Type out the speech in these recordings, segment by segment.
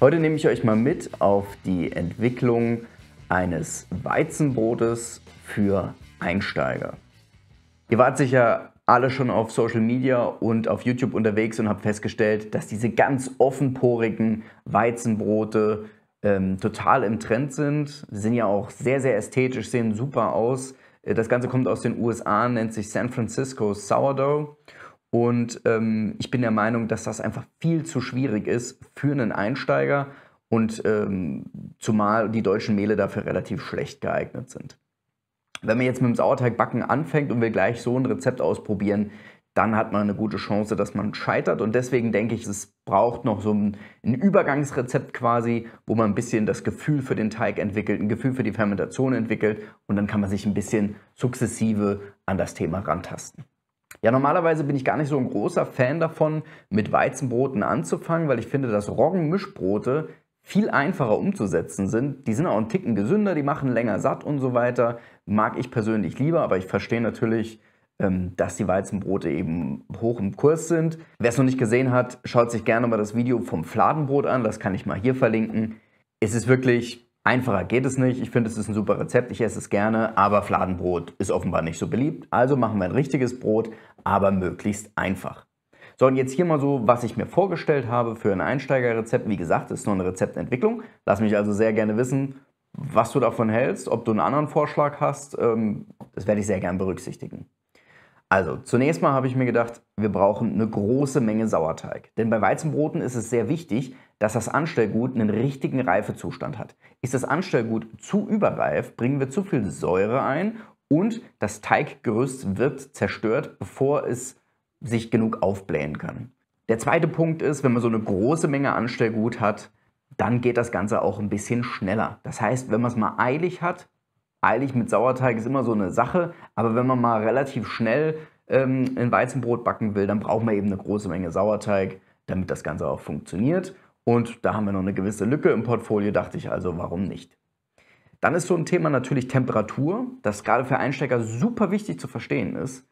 Heute nehme ich euch mal mit auf die Entwicklung eines Weizenbrotes für Einsteiger. Ihr wart sicher alle schon auf Social Media und auf YouTube unterwegs und habt festgestellt, dass diese ganz offenporigen Weizenbrote ähm, total im Trend sind. Sie sind ja auch sehr, sehr ästhetisch, sehen super aus. Äh, das Ganze kommt aus den USA, nennt sich San Francisco Sourdough und ähm, ich bin der Meinung, dass das einfach viel zu schwierig ist für einen Einsteiger und ähm, zumal die deutschen Mehle dafür relativ schlecht geeignet sind. Wenn man jetzt mit dem Sauerteigbacken anfängt und will gleich so ein Rezept ausprobieren, dann hat man eine gute Chance, dass man scheitert. Und deswegen denke ich, es braucht noch so ein, ein, Übergangsrezept quasi, wo man ein bisschen das Gefühl für den Teig entwickelt, ein Gefühl für die Fermentation entwickelt und dann kann man sich ein bisschen sukzessive an das Thema rantasten. Ja, normalerweise bin ich gar nicht so ein großer Fan davon, mit Weizenbroten anzufangen, weil ich finde, dass Roggenmischbrote viel einfacher umzusetzen sind. Die sind auch einen Ticken gesünder, die machen länger satt und so weiter. Mag ich persönlich lieber, aber ich verstehe natürlich, ähm, dass die Weizenbrote eben hoch im Kurs sind. Wer es noch nicht gesehen hat, schaut sich gerne mal das Video vom Fladenbrot an. Das kann ich mal hier verlinken. Es ist wirklich Einfacher geht es nicht. Ich finde, es ist ein super Rezept. Ich esse es gerne, aber Fladenbrot ist offenbar nicht so beliebt. Also machen wir ein richtiges Brot, aber möglichst einfach. So, und jetzt hier mal so, was ich mir vorgestellt habe für ein Einsteigerrezept. Wie gesagt, ist nur eine Rezeptentwicklung. Lass mich also sehr gerne wissen, was du davon hältst, ob du einen anderen Vorschlag hast. Ähm, das werde ich sehr gerne berücksichtigen. Also, zunächst mal habe ich mir gedacht, wir brauchen eine große Menge Sauerteig. Denn bei Weizenbroten ist es sehr wichtig, dass das Anstellgut einen richtigen Reifezustand hat. Ist das Anstellgut zu überreif, bringen wir zu viel Säure ein und das Teiggerüst wird zerstört, bevor es sich genug aufblähen kann. Der zweite Punkt ist, wenn man so eine große Menge Anstellgut hat, dann geht das Ganze auch ein bisschen schneller. Das heißt, wenn man es mal eilig hat, eilig mit Sauerteig ist immer so eine Sache, aber wenn man mal relativ schnell ähm, ein Weizenbrot backen will, dann braucht man eben eine große Menge Sauerteig, damit das Ganze auch funktioniert. Und da haben wir noch eine gewisse Lücke im Portfolio, dachte ich also, warum nicht? Dann ist so ein Thema natürlich Temperatur, das gerade für Einsteiger super wichtig zu verstehen ist.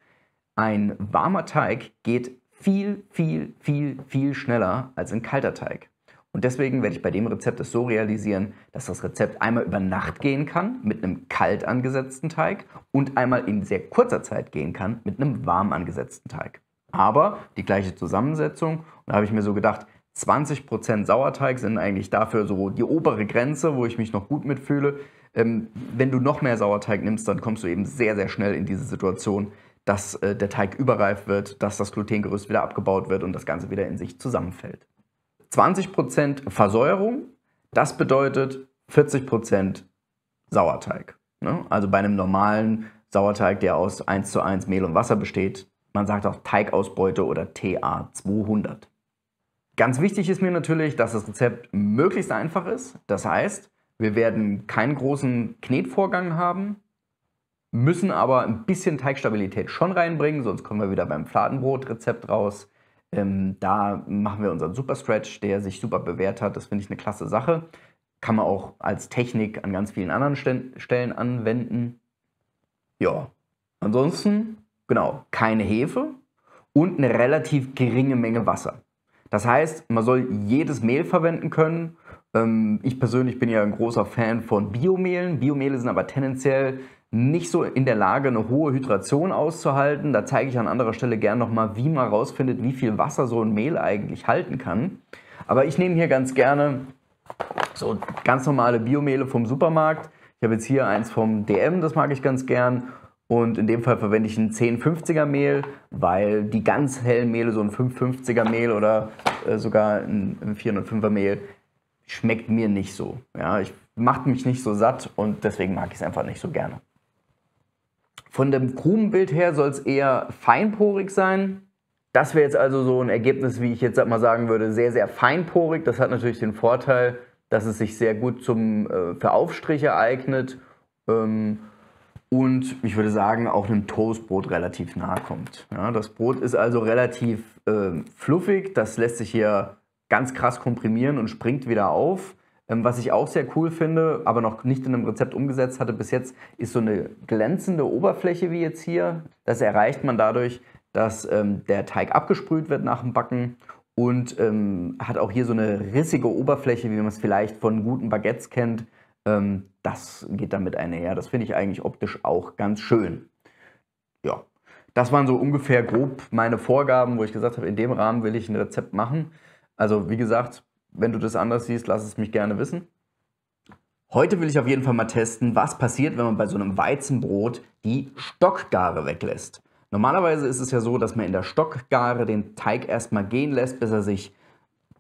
Ein warmer Teig geht viel, viel, viel, viel schneller als ein kalter Teig. Und deswegen werde ich bei dem Rezept es so realisieren, dass das Rezept einmal über Nacht gehen kann mit einem kalt angesetzten Teig und einmal in sehr kurzer Zeit gehen kann mit einem warm angesetzten Teig. Aber die gleiche Zusammensetzung. Und da habe ich mir so gedacht, 20% Sauerteig sind eigentlich dafür so die obere Grenze, wo ich mich noch gut mitfühle. Ähm, wenn du noch mehr Sauerteig nimmst, dann kommst du eben sehr, sehr schnell in diese Situation, dass äh, der Teig überreif wird, dass das Glutengerüst wieder abgebaut wird und das Ganze wieder in sich zusammenfällt. 20% Versäuerung, das bedeutet 40% Sauerteig. Ne? Also bei einem normalen Sauerteig, der aus 1 zu 1 Mehl und Wasser besteht, man sagt auch Teigausbeute oder TA 200. Ganz wichtig ist mir natürlich, dass das Rezept möglichst einfach ist. Das heißt, wir werden keinen großen Knetvorgang haben, müssen aber ein bisschen Teigstabilität schon reinbringen, sonst kommen wir wieder beim Fladenbrot-Rezept raus. Ähm, da machen wir unseren Super Stretch, der sich super bewährt hat. Das finde ich eine klasse Sache. Kann man auch als Technik an ganz vielen anderen Stellen anwenden. Ja, ansonsten, genau, keine Hefe und eine relativ geringe Menge Wasser. Das heißt, man soll jedes Mehl verwenden können. Ähm, ich persönlich bin ja ein großer Fan von Biomehlen. Biomehle sind aber tendenziell nicht so in der Lage, eine hohe Hydration auszuhalten. Da zeige ich an anderer Stelle gerne nochmal, wie man rausfindet, wie viel Wasser so ein Mehl eigentlich halten kann. Aber ich nehme hier ganz gerne so ganz normale Biomehle vom Supermarkt. Ich habe jetzt hier eins vom DM, das mag ich ganz gern. Und in dem Fall verwende ich ein 1050er Mehl, weil die ganz hellen Mehle, so ein 550er Mehl oder äh, sogar ein 405er Mehl, schmeckt mir nicht so. Ja, ich macht mich nicht so satt und deswegen mag ich es einfach nicht so gerne. Von dem Krumenbild her soll es eher feinporig sein. Das wäre jetzt also so ein Ergebnis, wie ich jetzt mal sagen würde, sehr, sehr feinporig. Das hat natürlich den Vorteil, dass es sich sehr gut zum, äh, für Aufstriche eignet ähm, und ich würde sagen auch einem Toastbrot relativ nahe kommt. Ja, das Brot ist also relativ äh, fluffig, das lässt sich hier ganz krass komprimieren und springt wieder auf. Ähm, was ich auch sehr cool finde, aber noch nicht in einem Rezept umgesetzt hatte bis jetzt, ist so eine glänzende Oberfläche wie jetzt hier. Das erreicht man dadurch, dass ähm, der Teig abgesprüht wird nach dem Backen und ähm, hat auch hier so eine rissige Oberfläche, wie man es vielleicht von guten Baguettes kennt. Ähm, das geht damit einher. Das finde ich eigentlich optisch auch ganz schön. Ja, das waren so ungefähr grob meine Vorgaben, wo ich gesagt habe, in dem Rahmen will ich ein Rezept machen. Also wie gesagt, wenn du das anders siehst, lass es mich gerne wissen. Heute will ich auf jeden Fall mal testen, was passiert, wenn man bei so einem Weizenbrot die Stockgare weglässt. Normalerweise ist es ja so, dass man in der Stockgare den Teig erstmal gehen lässt, bis er sich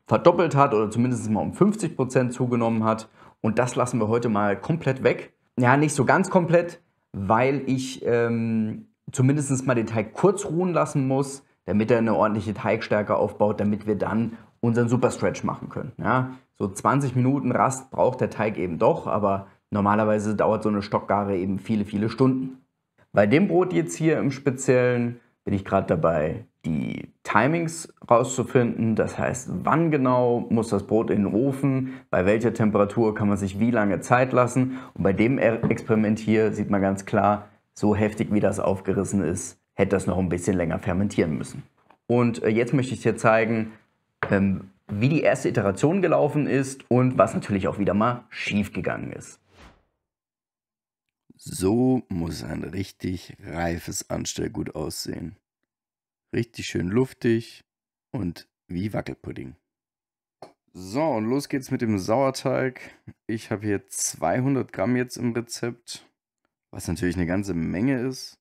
verdoppelt hat oder zumindest mal um 50% zugenommen hat. Und das lassen wir heute mal komplett weg. Ja, nicht so ganz komplett, weil ich ähm, zumindest mal den Teig kurz ruhen lassen muss, damit er eine ordentliche Teigstärke aufbaut, damit wir dann unseren Superstretch machen können. Ja? So 20 Minuten Rast braucht der Teig eben doch, aber normalerweise dauert so eine Stockgare eben viele, viele Stunden. Bei dem Brot jetzt hier im Speziellen bin ich gerade dabei, die Timings rauszufinden. Das heißt, wann genau muss das Brot in den Ofen, bei welcher Temperatur kann man sich wie lange Zeit lassen. Und bei dem Experiment hier sieht man ganz klar, so heftig wie das aufgerissen ist, hätte das noch ein bisschen länger fermentieren müssen. Und äh, jetzt möchte ich dir zeigen, ähm, wie die erste Iteration gelaufen ist und was natürlich auch wieder mal schief gegangen ist. So muss ein richtig reifes Anstellgut aussehen. Richtig schön luftig und wie Wackelpudding. So, und los geht's mit dem Sauerteig. Ich habe hier 200 Gramm jetzt im Rezept, was natürlich eine ganze Menge ist.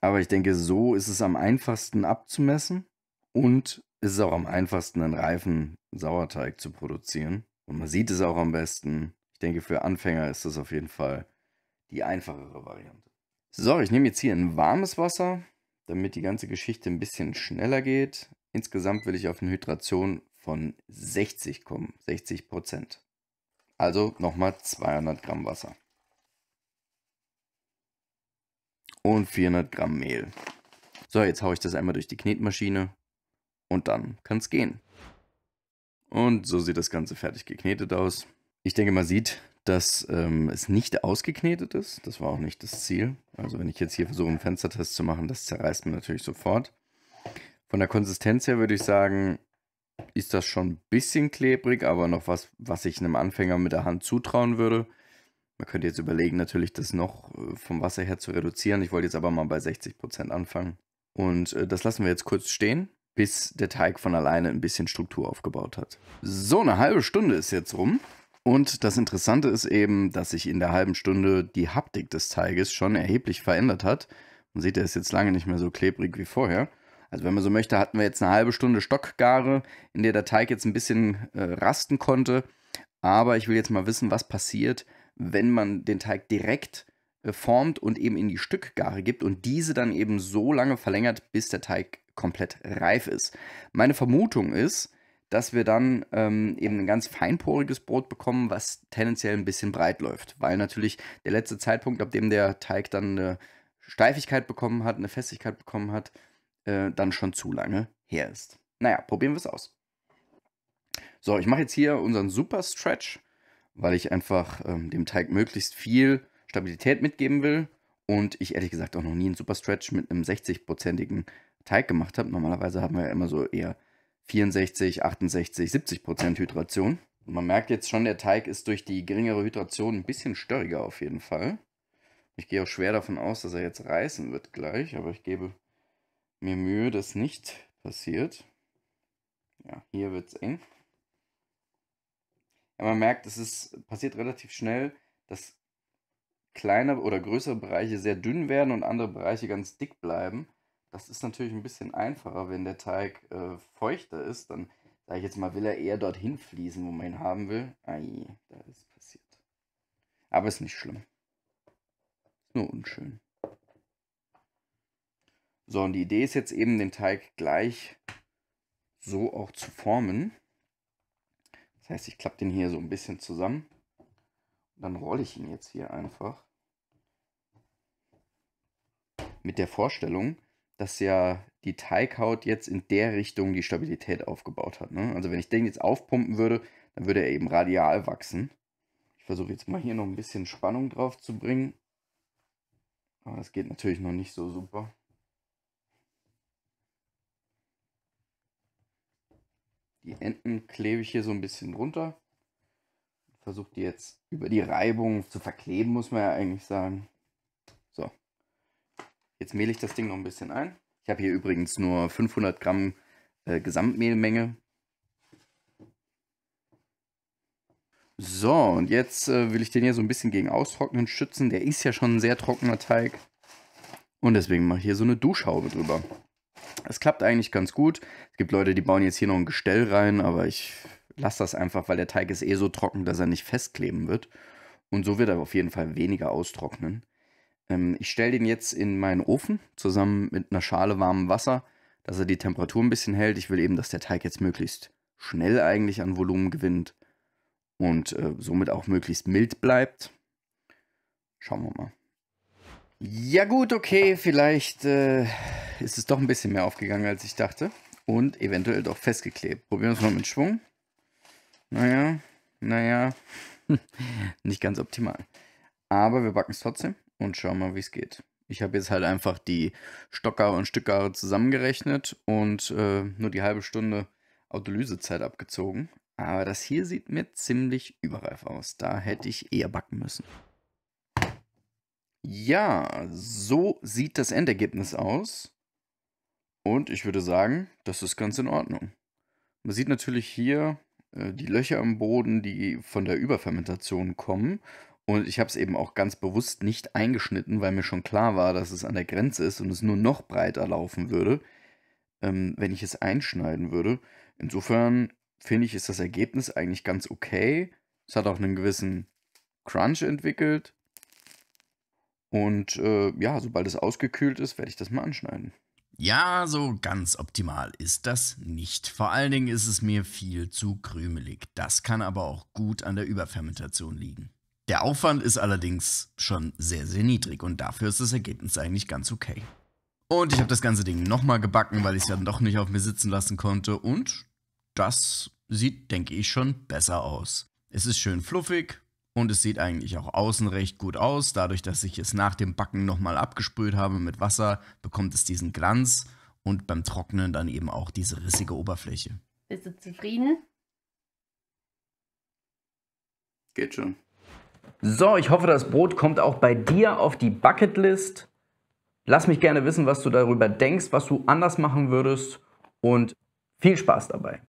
Aber ich denke, so ist es am einfachsten abzumessen. Und es ist auch am einfachsten, einen reifen Sauerteig zu produzieren. Und man sieht es auch am besten. Ich denke, für Anfänger ist das auf jeden Fall die einfachere Variante. So, ich nehme jetzt hier ein warmes Wasser, damit die ganze Geschichte ein bisschen schneller geht. Insgesamt will ich auf eine Hydration von 60 kommen, 60 Prozent. Also nochmal 200 Gramm Wasser. Und 400 Gramm Mehl. So, jetzt haue ich das einmal durch die Knetmaschine und dann kann es gehen. Und so sieht das Ganze fertig geknetet aus. Ich denke, man sieht, dass ähm, es nicht ausgeknetet ist. Das war auch nicht das Ziel. Also wenn ich jetzt hier versuche, einen Fenstertest zu machen, das zerreißt mir natürlich sofort. Von der Konsistenz her würde ich sagen, ist das schon ein bisschen klebrig, aber noch was, was ich einem Anfänger mit der Hand zutrauen würde. Man könnte jetzt überlegen, natürlich das noch äh, vom Wasser her zu reduzieren. Ich wollte jetzt aber mal bei 60% anfangen. Und äh, das lassen wir jetzt kurz stehen bis der Teig von alleine ein bisschen Struktur aufgebaut hat. So, eine halbe Stunde ist jetzt rum. Und das Interessante ist eben, dass sich in der halben Stunde die Haptik des Teiges schon erheblich verändert hat. Man sieht, er ist jetzt lange nicht mehr so klebrig wie vorher. Also wenn man so möchte, hatten wir jetzt eine halbe Stunde Stockgare, in der der Teig jetzt ein bisschen äh, rasten konnte. Aber ich will jetzt mal wissen, was passiert, wenn man den Teig direkt äh, formt und eben in die Stückgare gibt und diese dann eben so lange verlängert, bis der Teig komplett reif ist. Meine Vermutung ist, dass wir dann ähm, eben ein ganz feinporiges Brot bekommen, was tendenziell ein bisschen breit läuft, weil natürlich der letzte Zeitpunkt, ab dem der Teig dann eine Steifigkeit bekommen hat, eine Festigkeit bekommen hat, äh, dann schon zu lange her ist. Naja, probieren wir es aus. So, ich mache jetzt hier unseren Super Stretch, weil ich einfach ähm, dem Teig möglichst viel Stabilität mitgeben will. Und ich ehrlich gesagt auch noch nie einen Super Stretch mit einem 60-prozentigen Teig gemacht habe, normalerweise haben wir ja immer so eher 64, 68, 70 Prozent Hydration. Und man merkt jetzt schon, der Teig ist durch die geringere Hydration ein bisschen störriger auf jeden Fall. Ich gehe auch schwer davon aus, dass er jetzt reißen wird gleich, aber ich gebe mir Mühe, dass nicht passiert. Ja, hier wird es eng. Ja, man merkt, es ist, passiert relativ schnell, dass kleine oder größere Bereiche sehr dünn werden und andere Bereiche ganz dick bleiben. Das ist natürlich ein bisschen einfacher, wenn der Teig äh, feuchter ist. Dann, sage ich jetzt mal, will er eher dorthin fließen, wo man ihn haben will. Ei, da ist passiert. Aber ist nicht schlimm. nur unschön. So, und die Idee ist jetzt eben, den Teig gleich so auch zu formen. Das heißt, ich klappe den hier so ein bisschen zusammen. Und dann rolle ich ihn jetzt hier einfach. Mit der Vorstellung, dass ja die Teighaut jetzt in der Richtung die Stabilität aufgebaut hat. Ne? Also wenn ich den jetzt aufpumpen würde, dann würde er eben radial wachsen. Ich versuche jetzt mal hier noch ein bisschen Spannung drauf zu bringen. Aber das geht natürlich noch nicht so super. Die Enden klebe ich hier so ein bisschen runter. Versuche die jetzt über die Reibung zu verkleben, muss man ja eigentlich sagen. Jetzt mehle ich das Ding noch ein bisschen ein. Ich habe hier übrigens nur 500 Gramm äh, Gesamtmehlmenge. So, und jetzt äh, will ich den hier so ein bisschen gegen Austrocknen schützen. Der ist ja schon ein sehr trockener Teig. Und deswegen mache ich hier so eine Duschhaube drüber. Es klappt eigentlich ganz gut. Es gibt Leute, die bauen jetzt hier noch ein Gestell rein, aber ich lasse das einfach, weil der Teig ist eh so trocken, dass er nicht festkleben wird. Und so wird er auf jeden Fall weniger austrocknen. Ähm, ich stelle den jetzt in meinen Ofen zusammen mit einer Schale warmem Wasser, dass er die Temperatur ein bisschen hält. Ich will eben, dass der Teig jetzt möglichst schnell eigentlich an Volumen gewinnt und äh, somit auch möglichst mild bleibt. Schauen wir mal. Ja gut, okay, vielleicht äh, ist es doch ein bisschen mehr aufgegangen, als ich dachte. Und eventuell doch festgeklebt. Probieren wir es mal mit Schwung. Naja, naja, nicht ganz optimal. Aber wir backen es trotzdem und schauen mal, wie es geht. Ich habe jetzt halt einfach die Stockhaare und Stückhaare zusammengerechnet und äh, nur die halbe Stunde Autolysezeit abgezogen. Aber das hier sieht mir ziemlich überreif aus. Da hätte ich eher backen müssen. Ja, so sieht das Endergebnis aus. Und ich würde sagen, das ist ganz in Ordnung. Man sieht natürlich hier äh, die Löcher am Boden, die von der Überfermentation kommen. Und ich habe es eben auch ganz bewusst nicht eingeschnitten, weil mir schon klar war, dass es an der Grenze ist und es nur noch breiter laufen würde, ähm, wenn ich es einschneiden würde. Insofern finde ich, ist das Ergebnis eigentlich ganz okay. Es hat auch einen gewissen Crunch entwickelt. Und äh, ja, sobald es ausgekühlt ist, werde ich das mal anschneiden. Ja, so ganz optimal ist das nicht. Vor allen Dingen ist es mir viel zu krümelig. Das kann aber auch gut an der Überfermentation liegen. Der Aufwand ist allerdings schon sehr, sehr niedrig und dafür ist das Ergebnis eigentlich ganz okay. Und ich habe das ganze Ding nochmal gebacken, weil ich es dann doch nicht auf mir sitzen lassen konnte und das sieht, denke ich, schon besser aus. Es ist schön fluffig und es sieht eigentlich auch außen recht gut aus. Dadurch, dass ich es nach dem Backen nochmal abgesprüht habe mit Wasser, bekommt es diesen Glanz und beim Trocknen dann eben auch diese rissige Oberfläche. Bist du zufrieden? Geht schon. So, ich hoffe, das Brot kommt auch bei dir auf die Bucketlist. Lass mich gerne wissen, was du darüber denkst, was du anders machen würdest und viel Spaß dabei.